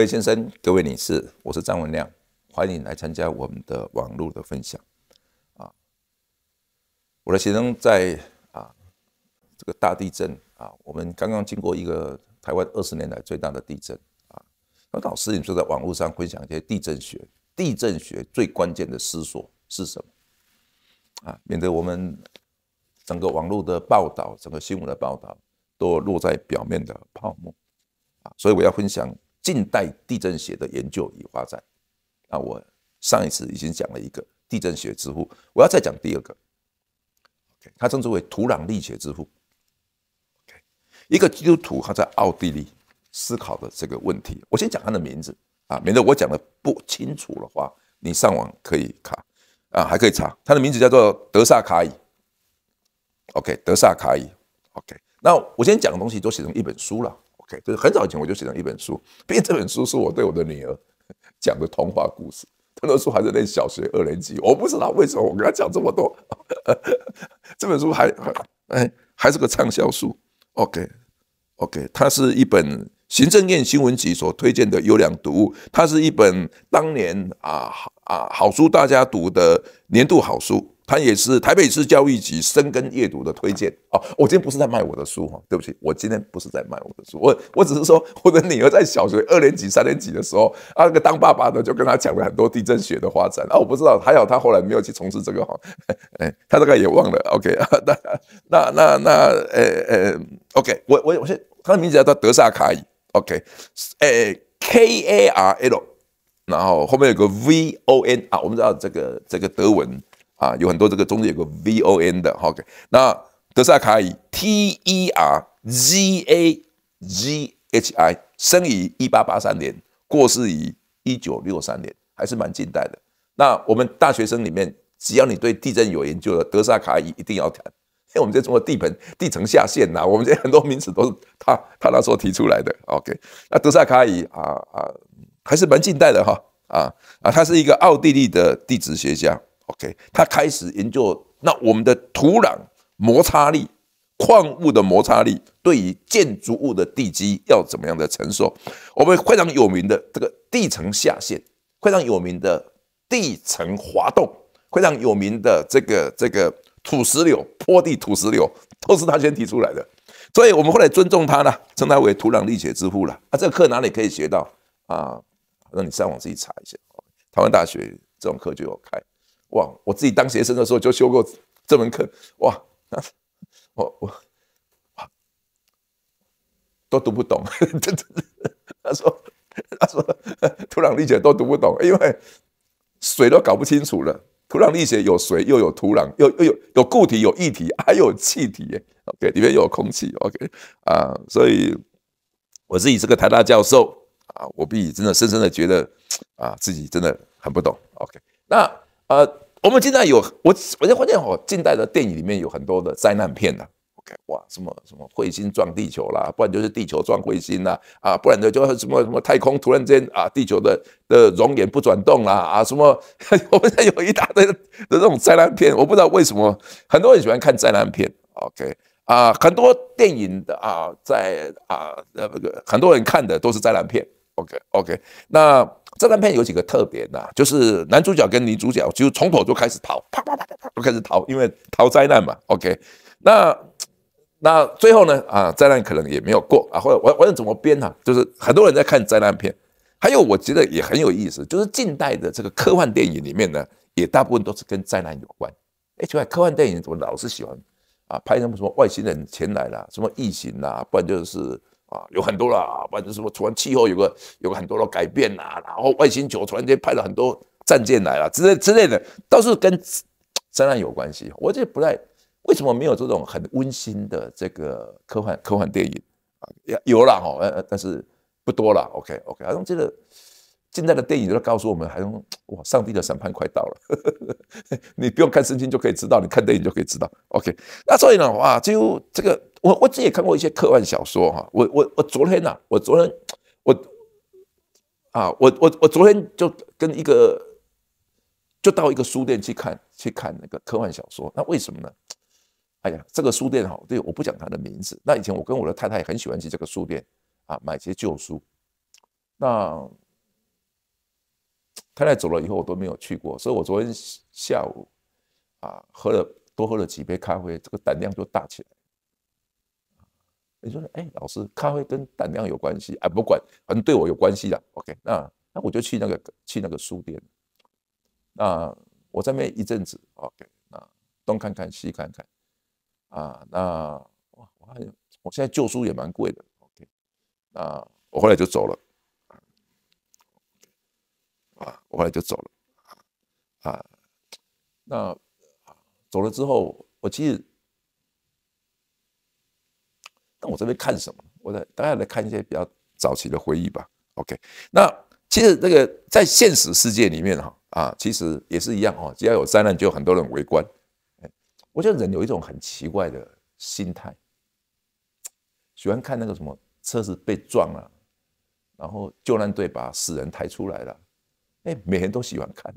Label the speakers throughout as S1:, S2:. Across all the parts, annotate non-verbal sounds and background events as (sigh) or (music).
S1: 各位先生、各位女士，我是张文亮，欢迎来参加我们的网络的分享。啊，我的学生在啊这个大地震啊，我们刚刚经过一个台湾二十年来最大的地震啊。那老师，你说在网络上分享一些地震学，地震学最关键的思索是什么？啊，免得我们整个网络的报道、整个新闻的报道都落在表面的泡沫。啊，所以我要分享。近代地震学的研究与发展，那我上一次已经讲了一个地震学之父，我要再讲第二个，他称之为土壤力学之父。一个基督徒他在奥地利思考的这个问题，我先讲他的名字啊，免得我讲的不清楚的话，你上网可以查啊，还可以查。他的名字叫做德萨卡伊。OK，德萨卡伊。OK，那我今天讲的东西都写成一本书了。就是很早以前我就写了一本书。毕竟这本书是我对我的女儿讲的童话故事。这本书还在念小学二年级，我不知道为什么我跟他讲这么多。(laughs) 这本书还，哎，还是个畅销书。OK，OK，它是一本行政院新闻局所推荐的优良读物。它是一本当年啊啊好书，大家读的年度好书。他也是台北市教育局深耕阅读的推荐哦。我今天不是在卖我的书哈，对不起，我今天不是在卖我的书，我我只是说 (laughs) 我的女儿在小学二年级、三年级的时候，啊，那个当爸爸的就跟他讲了很多地震学的发展啊，我不知道，还好他后来没有去从事这个哈，(laughs) 哎，他这个也忘了。OK，那那那那，呃呃，OK，我我我是他的名字叫德萨卡伊，OK，哎，K A R L，然后后面有个 V O N 啊，我们知道这个这个德文。啊，有很多这个中间有个 V O N 的，OK。那德萨卡伊 T E R Z A Z H I，生于一八八三年，过世于一九六三年，还是蛮近代的。那我们大学生里面，只要你对地震有研究的，德萨卡伊一定要谈，因为我们在中国地盆、地层下陷呐，我们这很多名词都是他他那时候提出来的。OK。那德萨卡伊啊啊，还是蛮近代的哈，啊啊，他是一个奥地利的地质学家。OK，他开始研究那我们的土壤摩擦力、矿物的摩擦力，对于建筑物的地基要怎么样的承受？我们非常有名的这个地层下陷、非常有名的地层滑动、非常有名的这个这个土石流、坡地土石流，都是他先提出来的。所以我们后来尊重他呢，称他为土壤力学之父了。啊，这个课哪里可以学到啊？让你上网自己查一下。台湾大学这种课就有开。哇！我自己当学生的时候就修过这门课，哇！我我都读不懂。他说，他说土壤力学都读不懂，因为水都搞不清楚了。土壤力学有水，又有土壤，又又有有固体，有液体，还有气体。哎，OK，里面有空气。OK，啊，所以我自己是个台大教授啊，我己真的深深的觉得啊，自己真的很不懂。OK，那。呃，我们近代有我，我就发现哦，近代的电影里面有很多的灾难片呐。OK，哇，什么什么彗星撞地球啦，不然就是地球撞彗星啦，啊，不然的就什么什么太空突然间啊，地球的的熔岩不转动啦，啊，什么 (laughs) 我们现在有一大堆的这种灾难片，我不知道为什么很多人喜欢看灾难片。OK，啊，很多电影的啊，在啊那个很多人看的都是灾难片。OK，OK，那。灾难片有几个特点呐，就是男主角跟女主角就从头就开始逃，啪啪啪啪啪就开始逃，因为逃灾难嘛。OK，那那最后呢啊，灾难可能也没有过啊。或者我我了怎么编呢？就是很多人在看灾难片，还有我觉得也很有意思，就是近代的这个科幻电影里面呢，也大部分都是跟灾难有关。哎奇怪，科幻电影怎么老是喜欢啊拍什么什么外星人前来啦，什么异形啦，不然就是。啊，有很多啦，反正什么，突然气候有个，有个很多的改变啦，然后外星球突然间派了很多战舰来了，之类之类的，倒是跟灾难有关系。我这不太为什么没有这种很温馨的这个科幻科幻电影啊？有了哦，呃，但是不多了。OK OK，好像这个。现在的电影都在告诉我们，还用哇？上帝的审判快到了，(laughs) 你不用看圣经就可以知道，你看电影就可以知道。OK，那所以呢，哇，几乎这个，我我自己也看过一些科幻小说哈。我我我昨天啊，我昨天我啊，我我我昨天就跟一个就到一个书店去看去看那个科幻小说。那为什么呢？哎呀，这个书店好，对，我不讲它的名字。那以前我跟我的太太也很喜欢去这个书店啊，买些旧书。那太太走了以后，我都没有去过，所以我昨天下午啊，喝了多喝了几杯咖啡，这个胆量就大起来。你说，哎，老师，咖啡跟胆量有关系？哎，不管，反正对我有关系的。OK，那那我就去那个去那个书店，那我在边一阵子 OK，那东看看西看看啊，那哇，我看我现在旧书也蛮贵的 OK，那我后来就走了。啊，我后来就走了。啊，那走了之后，我其实……那我这边看什么？我在大家来看一些比较早期的回忆吧。OK，那其实这个在现实世界里面哈啊，其实也是一样哦。只要有灾难，就有很多人围观。我觉得人有一种很奇怪的心态，喜欢看那个什么车子被撞了，然后救援队把死人抬出来了。哎，每天都喜欢看，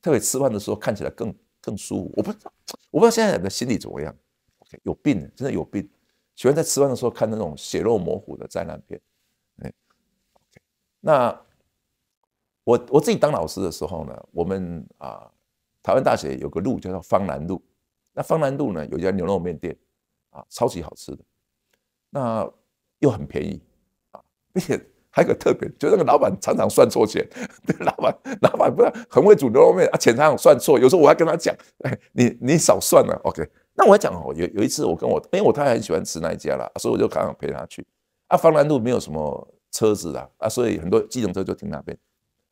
S1: 特别吃饭的时候看起来更更舒服。我不知道，我不知道现在人的心理怎么样。OK，有病，真的有病，喜欢在吃饭的时候看那种血肉模糊的灾难片。哎，OK，那我我自己当老师的时候呢，我们啊，台湾大学有个路叫做方南路，那方南路呢有一家牛肉面店啊，超级好吃的，那又很便宜啊，并且。还有个特别，就那个老板常常算错钱。(laughs) 老板，老板不是很会煮牛肉面啊，钱常算错。有时候我还跟他讲，哎，你你少算了，OK。那我讲哦，有有一次我跟我，因为我太太很喜欢吃那一家了，所以我就刚好陪她去。啊，芳兰路没有什么车子啦，啊，所以很多机动车就停那边。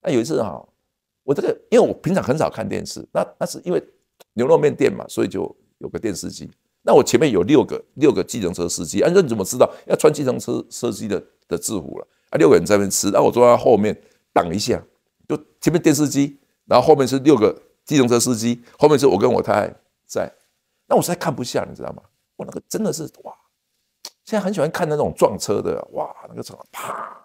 S1: 那有一次哈，我这个因为我平常很少看电视，那那是因为牛肉面店嘛，所以就有个电视机。那我前面有六个六个计程车司机，啊，你怎么知道要穿计程车司机的的制服了？啊，六个人在那边吃，那我坐在后面挡一下，就前面电视机，然后后面是六个计程车司机，后面是我跟我太太在。那我实在看不下，你知道吗？我那个真的是哇，现在很喜欢看那种撞车的，哇，那个车啪，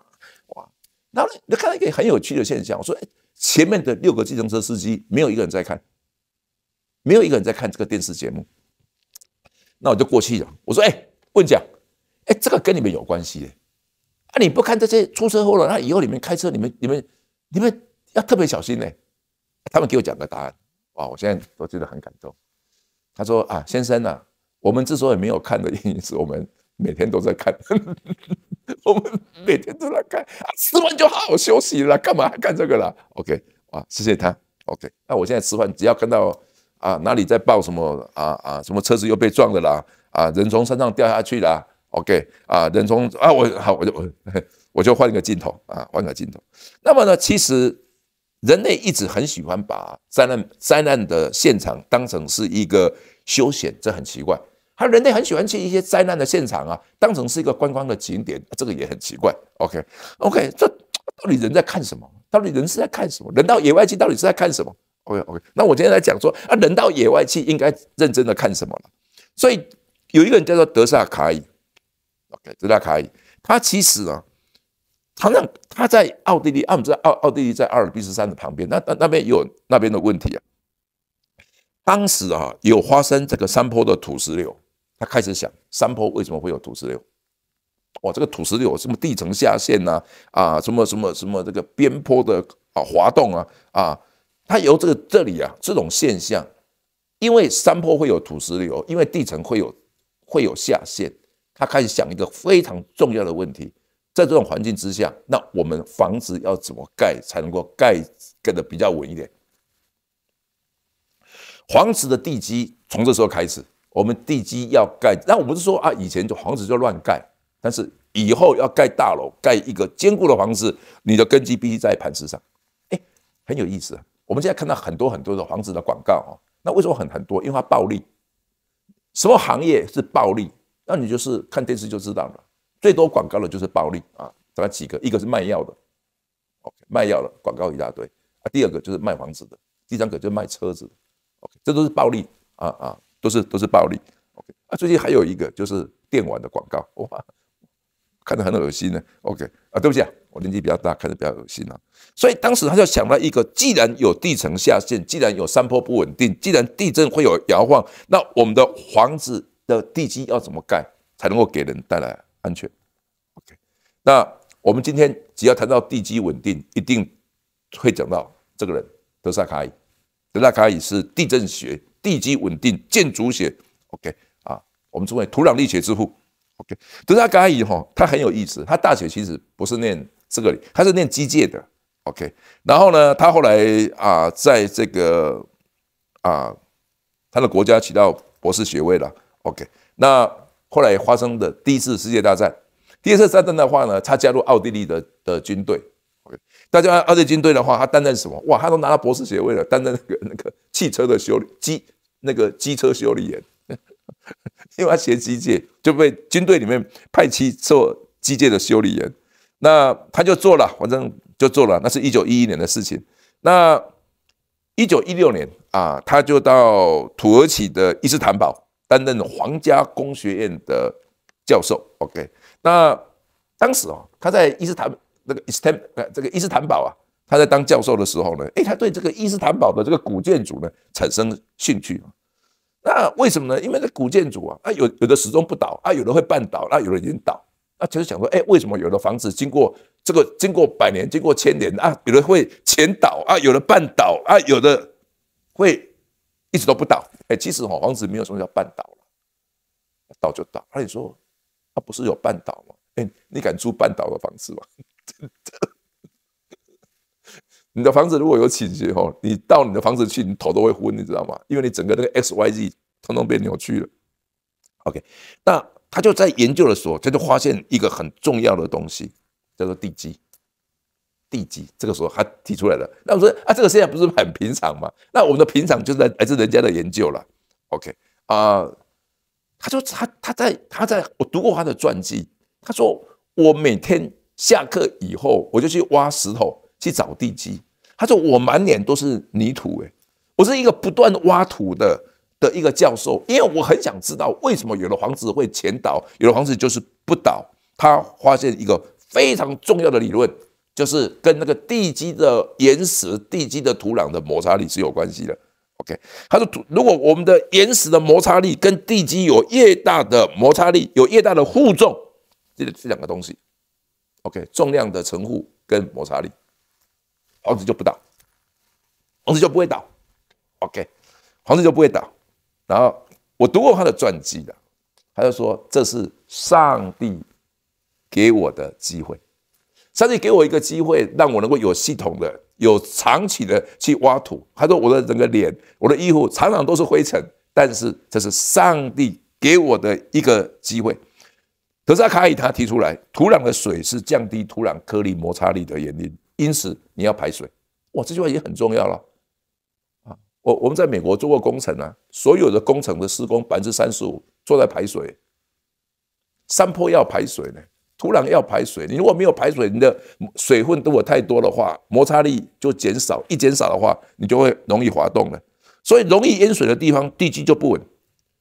S1: 哇，然后你看到一个很有趣的现象，我说，哎，前面的六个计程车司机没有一个人在看，没有一个人在看这个电视节目。那我就过去了。我说：“哎，问讲，哎，这个跟你们有关系的，啊，你不看这些出车祸了，那以后你们开车，你们、你们、你们要特别小心呢。”他们给我讲个答案，哇，我现在都觉得很感动。他说：“啊，先生呐，我们之所以没有看的原因是，我们每天都在看，(laughs) 我们每天都在看啊，吃完就好好休息了，干嘛还看这个了？”OK，啊，谢谢他。OK，那我现在吃饭，只要看到。啊，哪里在报什么啊啊？什么车子又被撞的啦？啊，人从山上掉下去啦 OK，啊，人从啊，我好，我就 (laughs) 我就换一个镜头啊，换个镜头。那么呢，其实人类一直很喜欢把灾难灾难的现场当成是一个休闲，这很奇怪。他人类很喜欢去一些灾难的现场啊，当成是一个观光的景点，这个也很奇怪。OK，OK，这到底人在看什么？到底人是在看什么？人到野外去，到底是在看什么？OK，那我今天来讲说啊，人到野外去应该认真的看什么了。所以有一个人叫做德萨卡伊，OK，德萨卡伊，他其实啊，常常他在奥地利，啊，我们知道奥奥地利在阿尔卑斯山的旁边，那那那边有那边的问题啊。当时啊，有发生这个山坡的土石流，他开始想山坡为什么会有土石流？哇，这个土石流什么地层下陷呐？啊，什么什么什么这个边坡的啊滑动啊啊。他由这个这里啊，这种现象，因为山坡会有土石流，因为地层会有会有下陷，他开始想一个非常重要的问题，在这种环境之下，那我们房子要怎么盖才能够盖盖的比较稳一点？房子的地基从这时候开始，我们地基要盖。那我不是说啊，以前就房子就乱盖，但是以后要盖大楼，盖一个坚固的房子，你的根基必须在磐石上。哎，很有意思啊。我们现在看到很多很多的房子的广告哦，那为什么很很多？因为它暴利。什么行业是暴利？那你就是看电视就知道了。最多广告的就是暴利啊！再来几个，一个是卖药的，哦，卖药的广告一大堆啊。第二个就是卖房子的，第三个就是卖车子，这都是暴利啊啊，都是都是暴利。OK 啊，最近还有一个就是电玩的广告哇。看得很恶心呢。o k 啊，对不起啊，我年纪比较大，看得比较恶心啊。所以当时他就想到一个，既然有地层下陷，既然有山坡不稳定，既然地震会有摇晃，那我们的房子的地基要怎么盖才能够给人带来安全？OK，那我们今天只要谈到地基稳定，一定会讲到这个人——德萨卡伊。德萨卡伊是地震学、地基稳定、建筑学，OK 啊，我们称为土壤力学之父。OK，就是他刚哈，他很有意思。他大学其实不是念这个他是念机械的。OK，然后呢，他后来啊，在这个啊，他的国家取到博士学位了。OK，那后来发生的第一次世界大战，第二次战争的话呢，他加入奥地利的的军队。OK，大家奥地利军队的话，他担任什么？哇，他都拿到博士学位了，担任那个那个汽车的修理机，那个机车修理员。因为他学机械，就被军队里面派去做机械的修理员，那他就做了，反正就做了。那是一九一一年的事情。那一九一六年啊，他就到土耳其的伊斯坦堡担任皇家工学院的教授。OK，那当时啊，他在伊斯坦那个伊斯坦呃，这个伊斯坦堡啊，他在当教授的时候呢，诶，他对这个伊斯坦堡的这个古建筑呢产生兴趣。那为什么呢？因为这古建筑啊，啊有有的始终不倒啊，有的会半倒啊，有的已经倒啊，其实想说，哎，为什么有的房子经过这个经过百年、经过千年啊，有的会全倒啊，有的半倒啊，有的会一直都不倒？哎，其实哈，房子没有什么叫半倒了，倒就倒。那你说，他不是有半倒吗？哎，你敢住半倒的房子吗？(laughs) 你的房子如果有倾斜后，你到你的房子去，你头都会昏，你知道吗？因为你整个那个 XYZ 统统被扭曲了。OK，那他就在研究的时候，他就发现一个很重要的东西，叫做地基。地基这个时候他提出来了。那我说啊，这个现在不是很平常吗？那我们的平常就是在来自人家的研究了。OK 啊，他说他他在他在我读过他的传记，他说我每天下课以后，我就去挖石头。去找地基，他说我满脸都是泥土，诶，我是一个不断挖土的的一个教授，因为我很想知道为什么有的房子会前倒，有的房子就是不倒。他发现一个非常重要的理论，就是跟那个地基的岩石、地基的土壤的摩擦力是有关系的。OK，他说，如果我们的岩石的摩擦力跟地基有越大的摩擦力，有越大的负重，这这两个东西。OK，重量的乘互跟摩擦力。房子就不倒，房子就不会倒。OK，房子就不会倒。然后我读过他的传记的，他就说：“这是上帝给我的机会，上帝给我一个机会，让我能够有系统的、有长期的去挖土。”他说：“我的整个脸、我的衣服，常常都是灰尘，但是这是上帝给我的一个机会。”德萨卡伊他提出来，土壤的水是降低土壤颗粒摩擦力的原因。因此你要排水，哇，这句话也很重要了啊！我我们在美国做过工程啊，所有的工程的施工百分之三十五做在排水。山坡要排水呢，土壤要排水。你如果没有排水，你的水分如果太多的话，摩擦力就减少，一减少的话，你就会容易滑动了。所以容易淹水的地方，地基就不稳。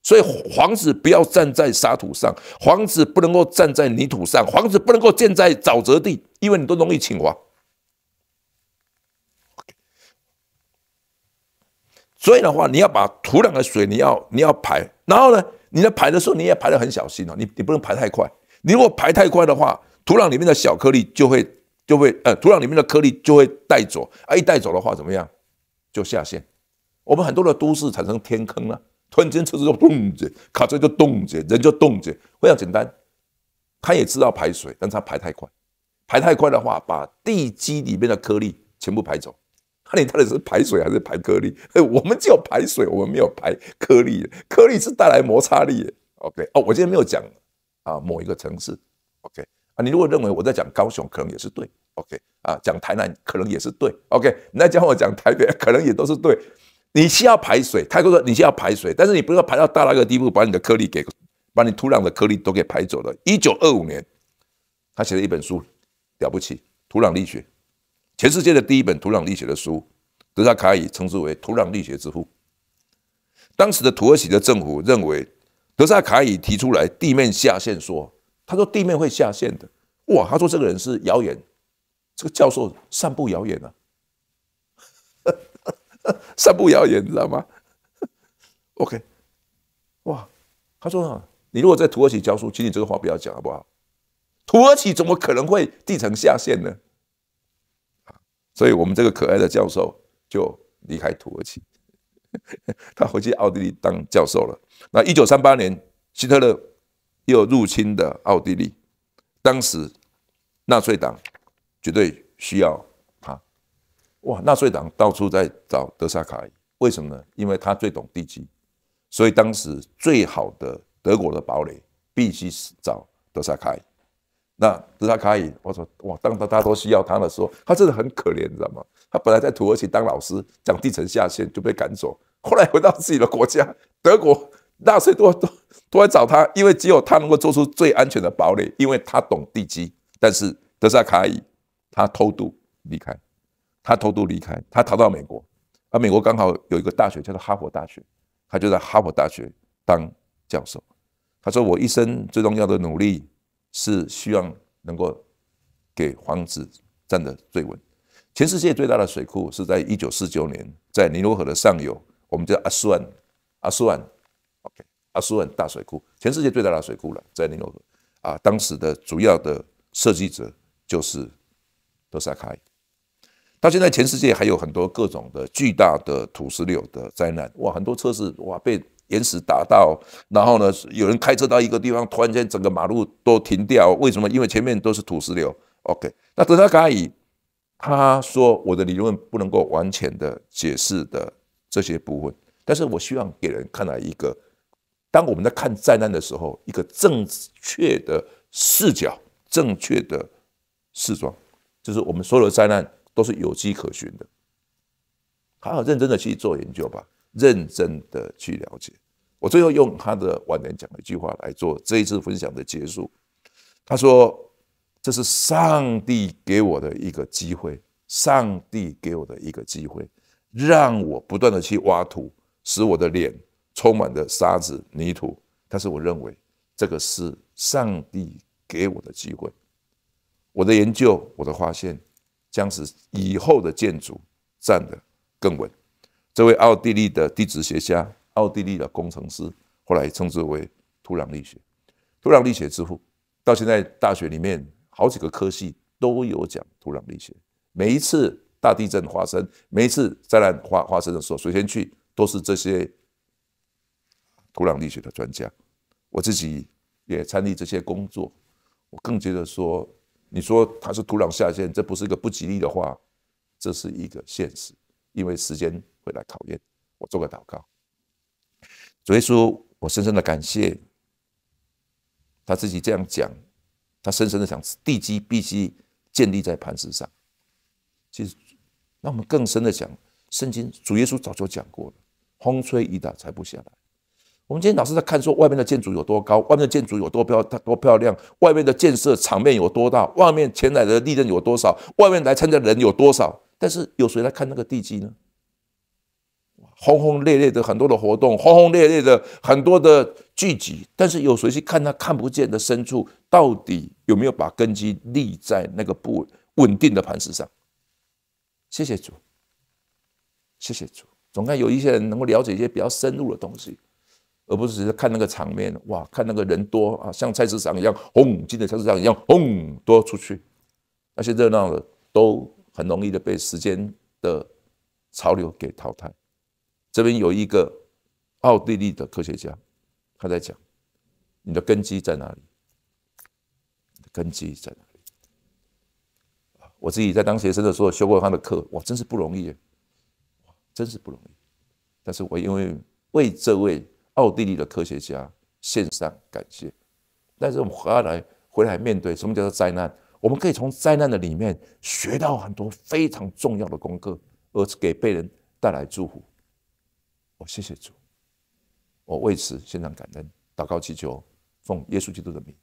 S1: 所以房子不要站在沙土上，房子不能够站在泥土上，房子不能够建在沼泽地，因为你都容易侵滑。所以的话，你要把土壤的水，你要你要排，然后呢，你在排的时候，你也排的很小心哦，你你不能排太快。你如果排太快的话，土壤里面的小颗粒就会就会呃，土壤里面的颗粒就会带走，啊，一带走的话怎么样，就下陷。我们很多的都市产生天坑了，突然间车子就冻结，卡车就冻结，人就冻结，非常简单。他也知道排水，但他排太快，排太快的话，把地基里面的颗粒全部排走。那你到底是排水还是排颗粒？哎，(laughs) 我们只有排水，我们没有排颗粒。颗粒是带来摩擦力。OK，哦，我今天没有讲啊某一个城市。OK，啊，你如果认为我在讲高雄，可能也是对。OK，啊，讲台南可能也是对。OK，你再叫我讲台北，可能也都是对。你需要排水，他说你需要排水，但是你不要排到大那个地步，把你的颗粒给，把你土壤的颗粒都给排走了。一九二五年，他写了一本书，了不起，土壤力学。全世界的第一本土壤力学的书，德萨卡伊称之为“土壤力学之父”。当时的土耳其的政府认为，德沙卡伊提出来地面下陷，说他说地面会下陷的。哇，他说这个人是谣言，这个教授散布谣言啊，(laughs) 散布谣言，你知道吗？(laughs) OK，哇，他说啊，你如果在土耳其教书，请你这个话不要讲好不好？土耳其怎么可能会地层下陷呢？所以我们这个可爱的教授就离开土耳其，(laughs) 他回去奥地利当教授了。那一九三八年，希特勒又入侵的奥地利，当时纳粹党绝对需要他。哇！纳粹党到处在找德卡伊，为什么呢？因为他最懂地基，所以当时最好的德国的堡垒必须找德卡伊。那德沙卡伊，我说哇，当他家都需要他的时候，他真的很可怜，你知道吗？他本来在土耳其当老师，讲地层下陷就被赶走，后来回到自己的国家德国，纳粹都都都在找他，因为只有他能够做出最安全的堡垒，因为他懂地基。但是德沙卡伊，他偷渡离开，他偷渡离开，他逃到美国，而美国刚好有一个大学叫做哈佛大学，他就在哈佛大学当教授。他说我一生最重要的努力。是希望能够给房子站得最稳。全世界最大的水库是在一九四九年，在尼罗河的上游，我们叫阿 s w 阿 n a o k 阿 s w 大水库，全世界最大的水库了，在尼罗河啊。当时的主要的设计者就是德萨开。到现在，全世界还有很多各种的巨大的土石流的灾难，哇，很多车子哇被。岩石打到，然后呢？有人开车到一个地方，突然间整个马路都停掉，为什么？因为前面都是土石流。OK，那德萨卡伊他说我的理论不能够完全的解释的这些部分，但是我希望给人看到一个，当我们在看灾难的时候，一个正确的视角，正确的视状，就是我们所有的灾难都是有迹可循的。好好认真的去做研究吧。认真的去了解。我最后用他的晚年讲的一句话来做这一次分享的结束。他说：“这是上帝给我的一个机会，上帝给我的一个机会，让我不断的去挖土，使我的脸充满着沙子、泥土。但是我认为，这个是上帝给我的机会。我的研究，我的发现，将使以后的建筑站得更稳。”这位奥地利的地质学家、奥地利的工程师，后来称之为土壤力学、土壤力学之父。到现在，大学里面好几个科系都有讲土壤力学。每一次大地震发生，每一次灾难发发生的时候，首先去都是这些土壤力学的专家。我自己也参与这些工作。我更觉得说，你说它是土壤下陷，这不是一个不吉利的话，这是一个现实，因为时间。来考验我，做个祷告。主耶稣，我深深的感谢。他自己这样讲，他深深的想，地基必须建立在磐石上。其实，那我们更深的讲，圣经主耶稣早就讲过了：风吹雨打才不下来。我们今天老是在看说外面的建筑有多高，外面的建筑有多漂，它多漂亮，外面的建设场面有多大，外面前来的利润有多少，外面来参加人有多少，但是有谁来看那个地基呢？轰轰烈烈的很多的活动，轰轰烈烈的很多的聚集，但是有谁去看他看不见的深处，到底有没有把根基立在那个不稳定的磐石上？谢谢主，谢谢主。总该有一些人能够了解一些比较深入的东西，而不是只是看那个场面，哇，看那个人多啊，像菜市场一样轰，进的菜市场一样轰，多出去，那些热闹的都很容易的被时间的潮流给淘汰。这边有一个奥地利的科学家，他在讲：“你的根基在哪里？根基在哪里？”我自己在当学生的时候修过他的课，哇，真是不容易，哇，真是不容易。但是我因为为这位奥地利的科学家献上感谢。但是我们回来回来面对什么叫做灾难？我们可以从灾难的里面学到很多非常重要的功课，而给被人带来祝福。我谢谢主，我为此献上感恩，祷告祈求，奉耶稣基督的名。